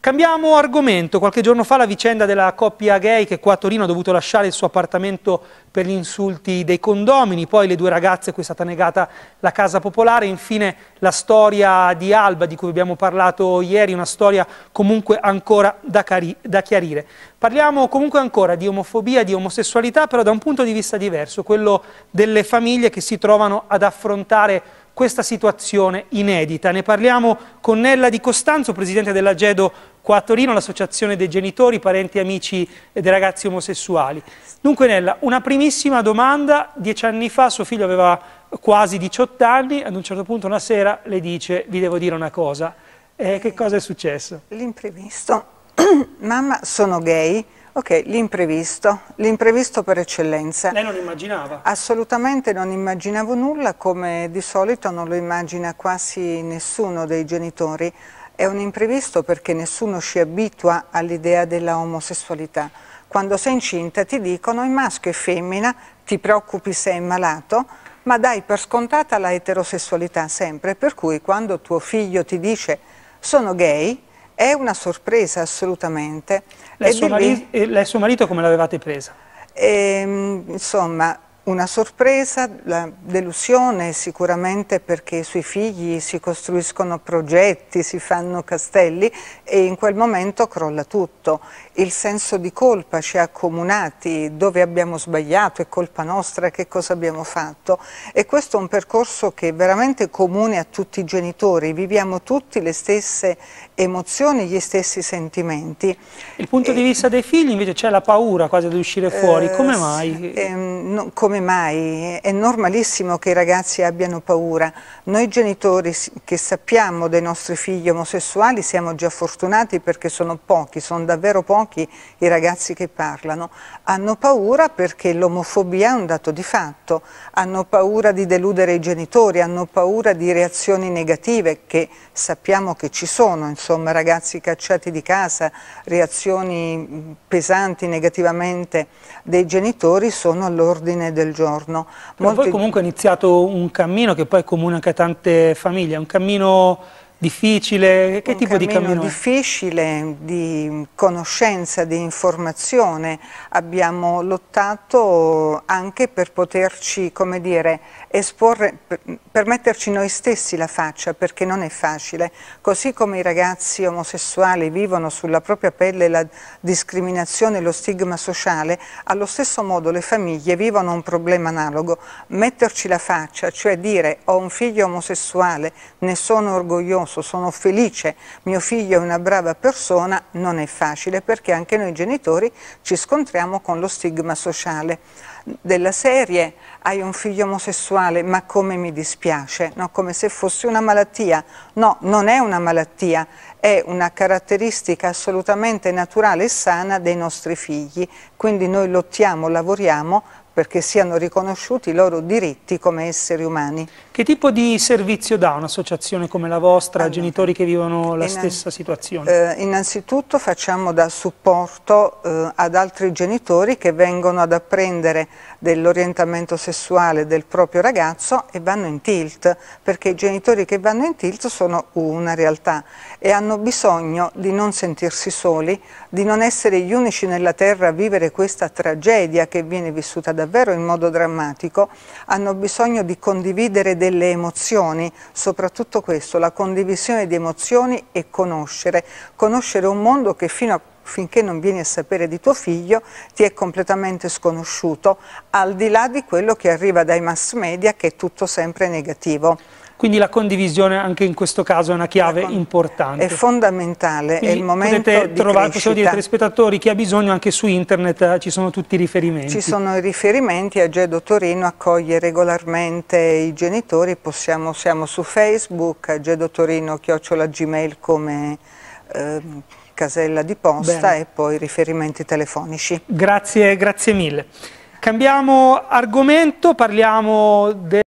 Cambiamo argomento, qualche giorno fa la vicenda della coppia gay che qua a Torino ha dovuto lasciare il suo appartamento per gli insulti dei condomini, poi le due ragazze a cui è stata negata la casa popolare, infine la storia di Alba di cui abbiamo parlato ieri, una storia comunque ancora da, da chiarire. Parliamo comunque ancora di omofobia, di omosessualità, però da un punto di vista diverso, quello delle famiglie che si trovano ad affrontare questa situazione inedita. Ne parliamo con Nella Di Costanzo, presidente dell'Agedo qua a l'associazione dei genitori, parenti e amici dei ragazzi omosessuali. Dunque Nella, una primissima domanda, dieci anni fa suo figlio aveva quasi 18 anni, ad un certo punto una sera le dice vi devo dire una cosa, eh, che cosa è successo? L'imprevisto, mamma sono gay, Ok, l'imprevisto, l'imprevisto per eccellenza. Lei non immaginava? Assolutamente non immaginavo nulla, come di solito non lo immagina quasi nessuno dei genitori. È un imprevisto perché nessuno si abitua all'idea della omosessualità. Quando sei incinta ti dicono in maschio e femmina, ti preoccupi se è malato, ma dai per scontata la eterosessualità sempre, per cui quando tuo figlio ti dice sono gay, è una sorpresa assolutamente. Lei e suo, mari lei suo marito come l'avevate presa? E, ehm, insomma, una sorpresa, la delusione sicuramente perché sui figli si costruiscono progetti, si fanno castelli e in quel momento crolla tutto. Il senso di colpa ci ha accomunati, dove abbiamo sbagliato, è colpa nostra, che cosa abbiamo fatto. E questo è un percorso che è veramente comune a tutti i genitori, viviamo tutti le stesse emozioni, gli stessi sentimenti. Il punto di vista dei figli invece c'è la paura quasi di uscire fuori, come eh, mai? Ehm, no, come come mai? È normalissimo che i ragazzi abbiano paura. Noi genitori che sappiamo dei nostri figli omosessuali siamo già fortunati perché sono pochi, sono davvero pochi i ragazzi che parlano. Hanno paura perché l'omofobia è un dato di fatto, hanno paura di deludere i genitori, hanno paura di reazioni negative che sappiamo che ci sono, insomma ragazzi cacciati di casa, reazioni pesanti negativamente dei genitori sono all'ordine del del giorno. Molti... poi comunque è iniziato un cammino che poi è comune anche a tante famiglie, un cammino difficile? Che un tipo cammino di cammino? difficile, di conoscenza, di informazione. Abbiamo lottato anche per poterci, come dire, esporre, per, metterci noi stessi la faccia, perché non è facile. Così come i ragazzi omosessuali vivono sulla propria pelle la discriminazione e lo stigma sociale, allo stesso modo le famiglie vivono un problema analogo. Metterci la faccia, cioè dire ho un figlio omosessuale, ne sono orgoglioso, promosso, sono felice, mio figlio è una brava persona, non è facile perché anche noi genitori ci scontriamo con lo stigma sociale della serie hai un figlio omosessuale ma come mi dispiace, no? come se fosse una malattia. No, non è una malattia, è una caratteristica assolutamente naturale e sana dei nostri figli, quindi noi lottiamo, lavoriamo perché siano riconosciuti i loro diritti come esseri umani. Che tipo di servizio dà un'associazione come la vostra allora, a genitori che vivono la stessa situazione? Eh, innanzitutto facciamo da supporto eh, ad altri genitori che vengono ad apprendere dell'orientamento sessuale del proprio ragazzo e vanno in tilt, perché i genitori che vanno in tilt sono una realtà e hanno bisogno di non sentirsi soli, di non essere gli unici nella terra a vivere questa tragedia che viene vissuta da davvero in modo drammatico, hanno bisogno di condividere delle emozioni, soprattutto questo, la condivisione di emozioni e conoscere, conoscere un mondo che fino a finché non vieni a sapere di tuo figlio, ti è completamente sconosciuto, al di là di quello che arriva dai mass media che è tutto sempre negativo. Quindi la condivisione anche in questo caso è una chiave importante. È fondamentale, Quindi è il momento potete di trovare, Possiamo dire ai telespettatori chi ha bisogno anche su internet eh, ci sono tutti i riferimenti. Ci sono i riferimenti, Agedo Torino accoglie regolarmente i genitori, possiamo, siamo su Facebook, Agedo Torino chiocciola gmail come... Ehm, casella di posta Bene. e poi riferimenti telefonici. Grazie, grazie mille. Cambiamo argomento, parliamo del